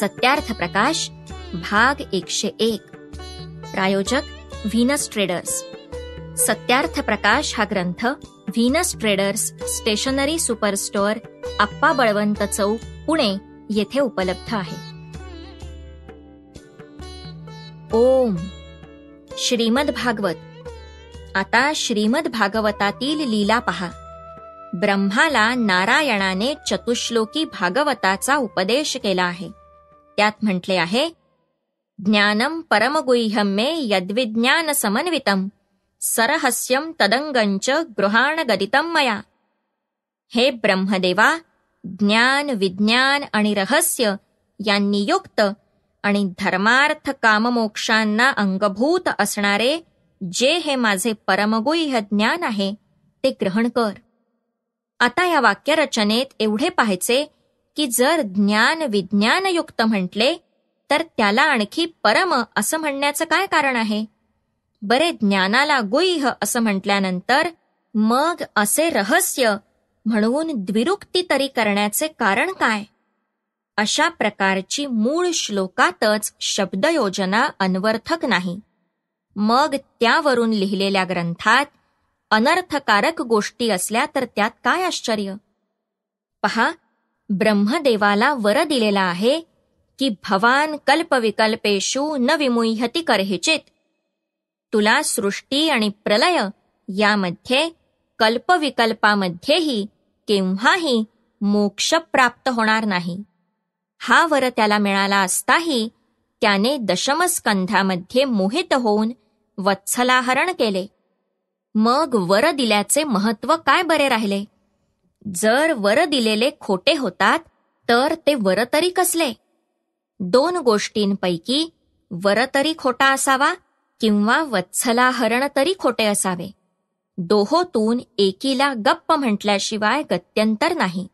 सत्यार्थ प्रकाश भाग एकशे एक प्रायोजक व्हीनस ट्रेडर्स सत्यार्थ प्रकाश हा ग्रंथ Venus traders stationery super store Balwant Chowk Pune येथे उपलब्ध आहे ओम श्रीमद भागवत आता श्रीमद भागवतातील लीला पहा ब्रह्माला नारायणाने चतुश्लोकी भागवताचा उपदेश केला आहे त्यात म्हटले आहे ज्ञानम परमगुह्यम मे यद्विज्ञान समन्वितम सरहस्यम तदंगंच गृहाणगदितम मया हे ब्रह्मदेवा ज्ञान विज्ञान आणि रहस्य यांनी युक्त आणि धर्मार्थ काममोक्षांना अंगभूत असणारे जे हे माझे परमगुह्य ज्ञान आहे ते ग्रहण कर आता या वाक्यरचनेत एवढे पाहायचे की जर ज्ञान विज्ञानयुक्त म्हटले तर त्याला आणखी परम असं म्हणण्याचं काय कारण आहे बरे ज्ञानाला गुह्य असं म्हटल्यानंतर मग असे रहस्य म्हणून द्विरुक्ती तरी करण्याचे कारण काय अशा प्रकारची मूळ श्लोकातच शब्दयोजना अन्वर्थक नाही मग त्यावरून लिहिलेल्या ग्रंथात अनर्थकारक गोष्टी असल्या तर त्यात काय आश्चर्य पहा ब्रह्मदेवाला वर दिलेला आहे की भवान कल्पविकल्पेषु न विमुह्यती कर्हिचित तुला सृष्टी आणि प्रलय यामध्ये कल्पविकल्पामध्येही केव्हाही मोक्ष प्राप्त होणार नाही हा वर त्याला मिळाला असताही त्याने दशमस्कंधामध्ये मोहित होऊन वत्सलाहरण केले मग वर दिल्याचे महत्त्व काय बरे राहिले जर वर दिलेले खोटे होतात तर ते वर तरी कसले दोन गोष्टींपैकी वर तरी खोटा असावा किंवा वत्सला हरण तरी खोटे असावे दोहोतून एकीला गप्प म्हटल्याशिवाय गत्यंतर नाही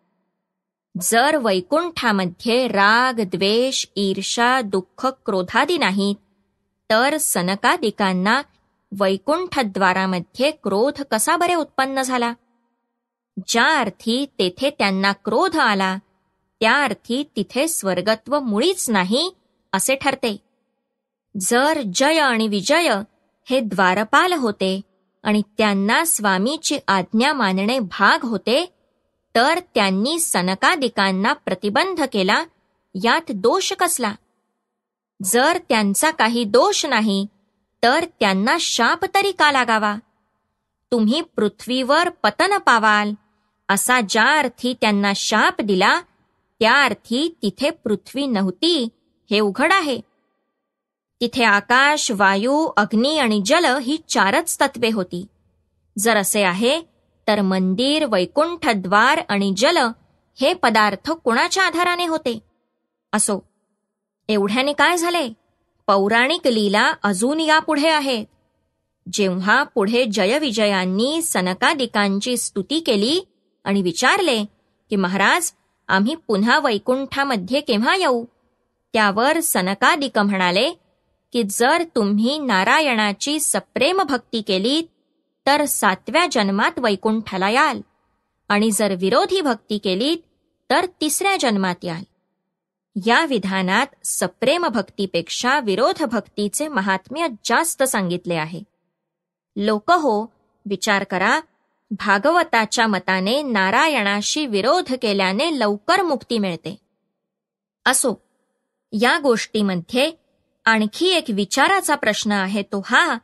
जर वैकुंठामध्ये राग द्वेष ईर्षा दुःख क्रोधादी नाहीत तर सनकादिकांना वैकुंठद्वारामध्ये क्रोध कसा बरे उत्पन्न झाला ज्या अर्थी तेथे त्यांना क्रोध आला त्या अर्थी तिथे स्वर्गत्व मुळीच नाही असे ठरते जर जय आणि विजय हे द्वारपाल होते आणि त्यांना स्वामीची आज्ञा मानणे भाग होते तर त्यांनी सनकादिकांना प्रतिबंध केला यात दोष कसला जर त्यांचा काही दोष नाही तर त्यांना शाप तरी का लागावा तुम्ही पृथ्वीवर पतन पावाल असा ज्या अर्थी त्यांना शाप दिला त्या अर्थी तिथे पृथ्वी नव्हती हे उघड आहे तिथे आकाश वायू अग्नी आणि जल ही चारच तत्वे होती जर असे आहे तर मंदिर वैकुंठद्वार आणि जल हे पदार्थ कुणाच्या आधाराने होते असो एवढ्याने काय झाले पौराणिक लीला अजून यापुढे आहेत जेव्हा पुढे जयविजयांनी सनकादिकांची स्तुती केली आणि विचारले की महाराज आम्ही पुन्हा वैकुंठामध्ये केव्हा येऊ त्यावर सनकादिक म्हणाले की जर तुम्ही नारायणाची सप्रेम भक्ती केली तर सातव्या जन्मात वैकुंठाला याल आणि जर विरोधी भक्ती केली तर तिसऱ्या जन्मात याल या विधानात सप्रेम भक्तीपेक्षा विरोध भक्तीचे महात्म्य जास्त सांगितले आहे लोक हो विचार करा भागवताच्या मताने नारायणाशी विरोध केल्याने लवकर मुक्ती मिळते असो या गोष्टीमध्ये आणखी एक विचाराचा प्रश्न आहे तो हा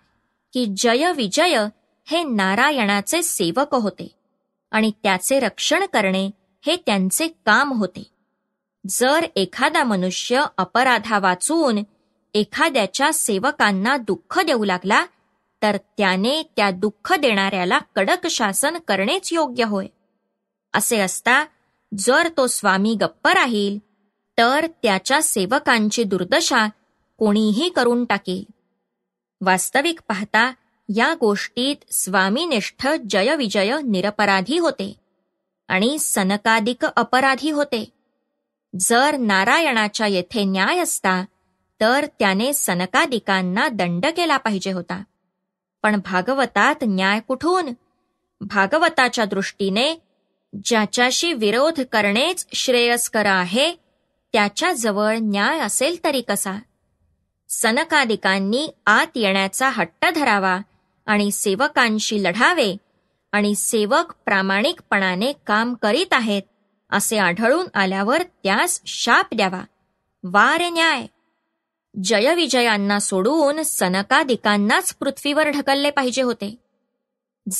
की जय विजय हे नारायणाचे सेवक होते आणि त्याचे रक्षण करणे हे त्यांचे काम होते जर एखादा मनुष्य अपराधा वाचून एखाद्याच्या सेवकांना दुःख देऊ लागला तर त्याने त्या दुःख देणाऱ्याला कडक शासन करणेच योग्य होय असे असता जर तो स्वामी गप्प राहील तर त्याच्या सेवकांची दुर्दशा कोणीही करून टाकेल वास्तविक पाहता या गोष्टीत स्वामीनिष्ठ जयविजय निरपराधी होते आणि सनकादिक अपराधी होते जर नारायणाच्या येथे न्याय असता तर त्याने सनकादिकांना दंड केला पाहिजे होता पण भागवतात न्याय कुठून भागवताच्या दृष्टीने ज्याच्याशी विरोध करणेच श्रेयस्कर आहे त्याच्याजवळ न्याय असेल तरी कसा सनकादिकांनी आत येण्याचा हट्ट धरावा आणि सेवकांशी लढावे आणि सेवक प्रामाणिकपणाने काम करीत आहेत असे आढळून आल्यावर त्यास शाप द्यावा वार न्याय जयविजयांना सोडून सनकादिकांनाच पृथ्वीवर ढकलले पाहिजे होते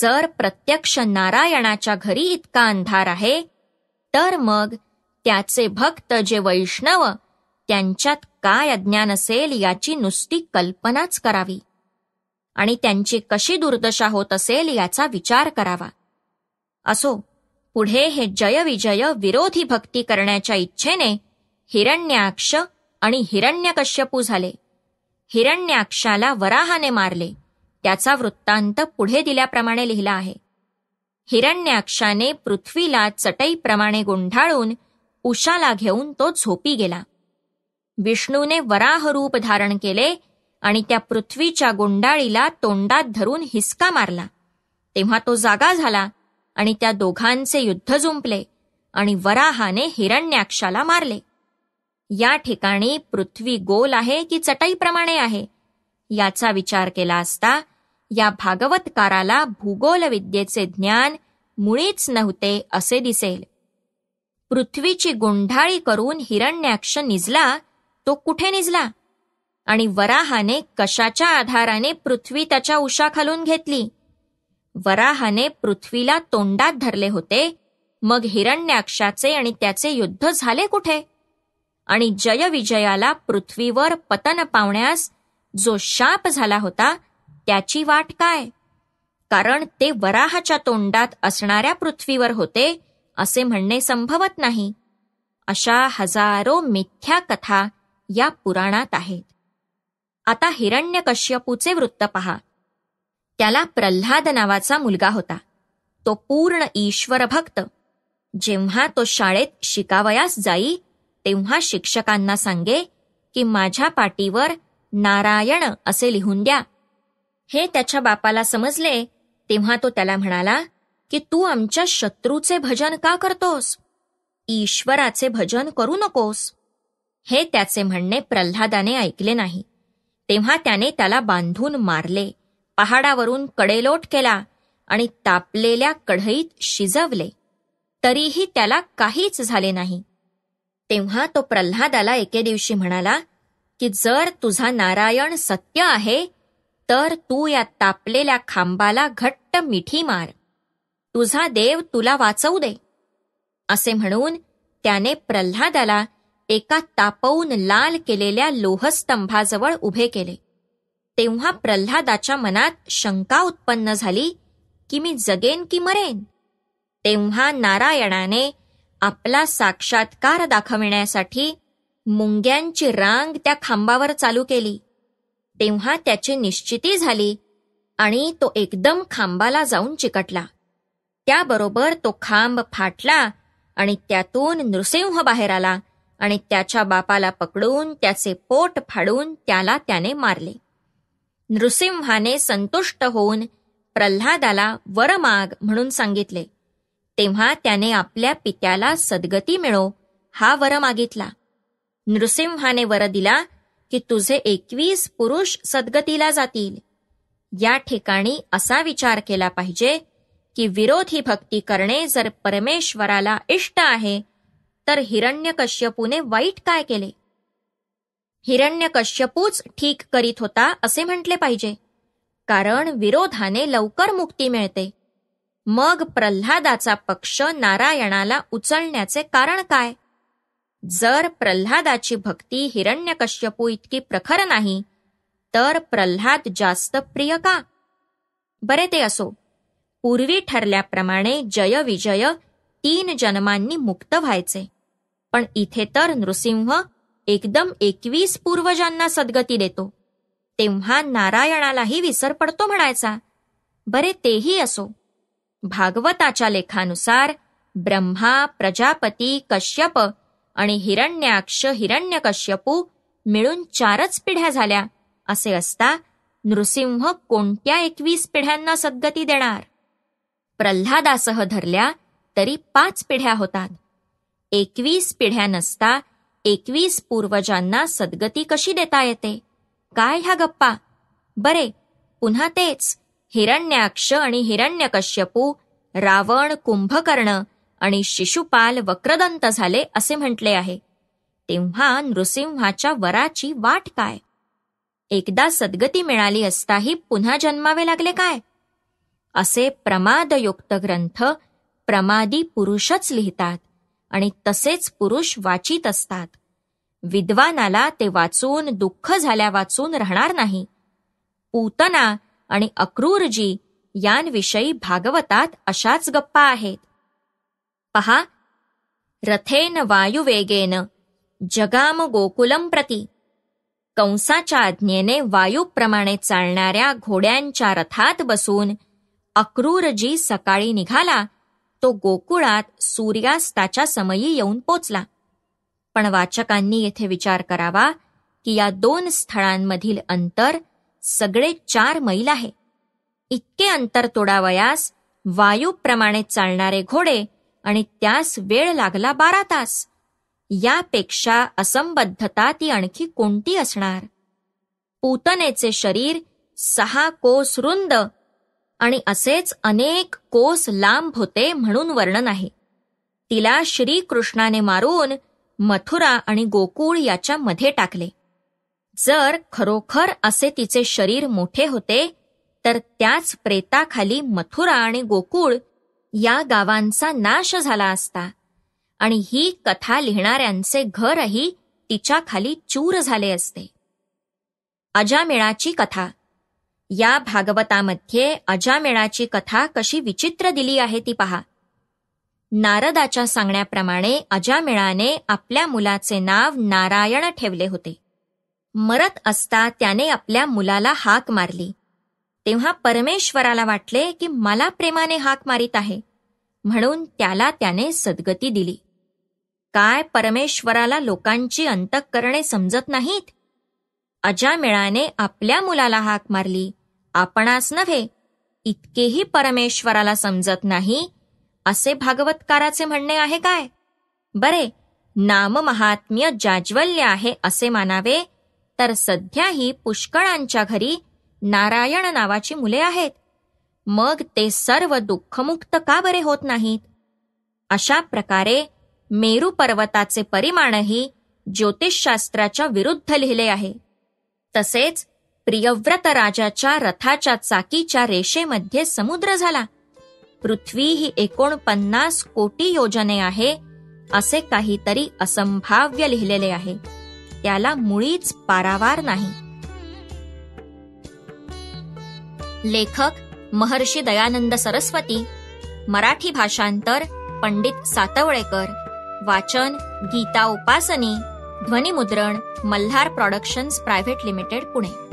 जर प्रत्यक्ष नारायणाच्या घरी इतका अंधार आहे तर मग त्याचे भक्त जे वैष्णव त्यांच्यात काय अज्ञान असेल याची नुसती कल्पनाच करावी आणि त्यांची कशी दुर्दशा होत असेल याचा विचार करावा असो पुढे हे जयविजय विरोधी भक्ती करण्याच्या इच्छेने हिरण्याक्ष आणि हिरण्यकश्यपू झाले हिरण्याक्षाला वराहाने मारले त्याचा वृत्तांत पुढे दिल्याप्रमाणे लिहिला आहे हिरण्याक्षाने पृथ्वीला चटईप्रमाणे गोंढाळून उषाला घेऊन तो झोपी गेला विष्णूने वराह रूप धारण केले आणि त्या पृथ्वीच्या गुंडाळीला तोंडात धरून हिसका मारला तेव्हा तो जागा झाला आणि त्या दोघांचे युद्ध जुंपले आणि वराहाने हिरण्याक्षाला मारले या ठिकाणी पृथ्वी गोल आहे की चटईप्रमाणे आहे याचा विचार केला असता या भागवतकाराला भूगोलविद्येचे ज्ञान मुळीच नव्हते असे दिसेल पृथ्वीची गोंढाळी करून हिरण्याक्ष निजला तो कुठे निजला आणि वराहाने कशाच्या आधाराने पृथ्वी त्याच्या उशा खालून घेतली वराहाने पृथ्वीला तोंडात धरले होते मग हिरण्याक्षाचे आणि त्याचे युद्ध झाले कुठे आणि जयविजयाला पृथ्वीवर पतन पावण्यास जो शाप झाला होता त्याची वाट काय कारण ते वराहाच्या तोंडात असणाऱ्या पृथ्वीवर होते असे म्हणणे संभवत नाही अशा हजारो मिथ्या कथा या पुराणात आहेत आता हिरण्यकश्यपूचे वृत्त पहा त्याला प्रल्हाद नावाचा मुलगा होता तो पूर्ण ईश्वर भक्त जेव्हा तो शाळेत शिकावयास जाई तेव्हा शिक्षकांना सांगे की माझ्या पाटीवर नारायण असे लिहून द्या हे त्याच्या बापाला समजले तेव्हा तो त्याला म्हणाला की तू आमच्या शत्रूचे भजन का करतोस ईश्वराचे भजन करू नकोस हे त्याचे म्हणणे प्रल्हादाने ऐकले नाही तेव्हा त्याने त्याला बांधून मारले पहाडावरून कडेलोट केला आणि तापलेल्या कढईत शिजवले तरीही त्याला काहीच झाले नाही तेव्हा तो प्रल्हादाला एके दिवशी म्हणाला की जर तुझा नारायण सत्य आहे तर तू या तापलेल्या खांबाला घट्ट मिठी मार तुझा देव तुला वाचवू दे असे म्हणून त्याने प्रल्हादाला एका तापवून लाल केलेल्या लोहस्तंभाजवळ उभे केले तेव्हा प्रल्हादाच्या मनात शंका उत्पन्न झाली की मी जगेन की मरेन तेव्हा नारायणाने आपला साक्षात्कार दाखविण्यासाठी मुंग्यांची रांग त्या खांबावर चालू केली तेव्हा त्याची निश्चिती झाली आणि तो एकदम खांबाला जाऊन चिकटला त्याबरोबर तो खांब फाटला आणि त्यातून नृसिंह बाहेर आला आणि त्याच्या बापाला पकडून त्याचे पोट फाडून त्याला त्याने मारले नृसिंहाने संतुष्ट होऊन प्रल्हादाला वरमाग म्हणून सांगितले तेव्हा त्याने आपल्या पित्याला सद्गती मिळो हा वर मागितला नृसिंहाने वर दिला की तुझे एकवीस पुरुष सद्गतीला जातील या ठिकाणी असा विचार केला पाहिजे की विरोधी भक्ती करणे जर परमेश्वराला इष्ट आहे तर हिरण्यकश्यपूने वाईट काय केले हिरण्यकश्यपूच ठीक करीत होता असे म्हटले पाहिजे कारण विरोधाने लवकर मुक्ती मिळते मग प्रल्हादाचा पक्ष नारायणाला उचलण्याचे कारण काय जर प्रल्हादाची भक्ती हिरण्यकश्यपू इतकी प्रखर नाही तर प्रल्हाद जास्त प्रिय का बरे ते असो पूर्वी ठरल्याप्रमाणे जयविजय तीन जन्मांनी मुक्त व्हायचे पण इथे तर नृसिंह एकदम एकवीस पूर्वजांना सद्गती देतो तेव्हा नारायणालाही विसर पडतो म्हणायचा बरे तेही असो भागवताच्या लेखानुसार ब्रह्मा प्रजापती कश्यप आणि हिरण्याक्ष हिरण्यकश्यपू मिळून चारच पिढ्या झाल्या असे असता नृसिंह कोणत्या एकवीस पिढ्यांना सद्गती देणार प्रल्हादासह धरल्या तरी पाच पिढ्या होतात एकवीस पिढ्या नसता एकवीस पूर्वजांना सद्गती कशी देता येते काय ह्या गप्पा बरे पुन्हा तेच हिरण्याक्ष आणि हिरण्यकश्यपू रावण कुंभकर्ण आणि शिशुपाल वक्रदंत झाले असे म्हटले आहे तेव्हा नृसिंहाच्या वराची वाट काय एकदा सद्गती मिळाली असताही पुन्हा जन्मावे लागले काय असे प्रमादयुक्त ग्रंथ प्रमादी पुरुषच लिहितात आणि तसेच पुरुष वाचित असतात विद्वानाला ते वाचून दुःख झाल्या वाचून राहणार नाही पूतना आणि अक्रूरजी यांविषयी भागवतात अशाच गप्पा आहेत पहा रथेन वायुवेगेन जगाम गोकुलम प्रती कंसाच्या आज्ञेने वायूप्रमाणे चालणाऱ्या घोड्यांच्या रथात बसून अक्रूरजी सकाळी निघाला तो गोकुळात सूर्यास्ताच्या समयी येऊन पोचला पण वाचकांनी येथे विचार करावा की या दोन स्थळांमधील अंतर सगळे चार मैल आहे इतके अंतर तोडावयास वायूप्रमाणे चालणारे घोडे आणि त्यास वेळ लागला बारा तास यापेक्षा असंबद्धता ती आणखी कोणती असणार पूतनेचे शरीर सहा कोस रुंद आणि असेच अनेक कोस लांब होते म्हणून वर्णन आहे तिला श्रीकृष्णाने मारून मथुरा आणि गोकुळ याच्या मध्ये टाकले जर खरोखर असे तिचे शरीर मोठे होते तर त्याच प्रेताखाली मथुरा आणि गोकुळ या गावांचा नाश झाला असता आणि ही कथा लिहिणाऱ्यांचे घरही तिच्या खाली चूर झाले असते अजामेळाची कथा या भागवतामध्ये अजामेळाची कथा कशी विचित्र दिली आहे ती पहा नारदाच्या सांगण्याप्रमाणे अजामेळाने आपल्या मुलाचे नाव नारायण ठेवले होते मरत असता त्याने आपल्या मुलाला हाक मारली तेव्हा परमेश्वराला वाटले की मला प्रेमाने हाक मारित आहे म्हणून त्याला त्याने सद्गती दिली काय परमेश्वराला लोकांची अंतःकरणे समजत नाहीत अजामेळाने आपल्या मुलाला हाक मारली आपणास नव्हे इतकेही परमेश्वराला समजत नाही असे भागवतकाराचे म्हणणे आहे काय बरे महात्म्य जाज्वल्य आहे असे मानावे तर सध्याही पुष्कळांच्या घरी नारायण नावाची मुले आहेत मग ते सर्व दुःखमुक्त का बरे होत नाहीत अशा प्रकारे मेरू पर्वताचे परिमाणही ज्योतिषशास्त्राच्या विरुद्ध लिहिले आहे तसेच प्रियव्रत राजाच्या रथाच्या चाकीच्या रेषेमध्ये समुद्र झाला पृथ्वी ही एकोणपन्नास कोटी योजने आहे असे काहीतरी असंभाव्य लिहिलेले आहे त्याला मुळीच पारावार नाही लेखक महर्षी दयानंद सरस्वती मराठी भाषांतर पंडित सातवळेकर वाचन गीता उपासनी ध्वनिमुद्रण Malhar productions private limited Pune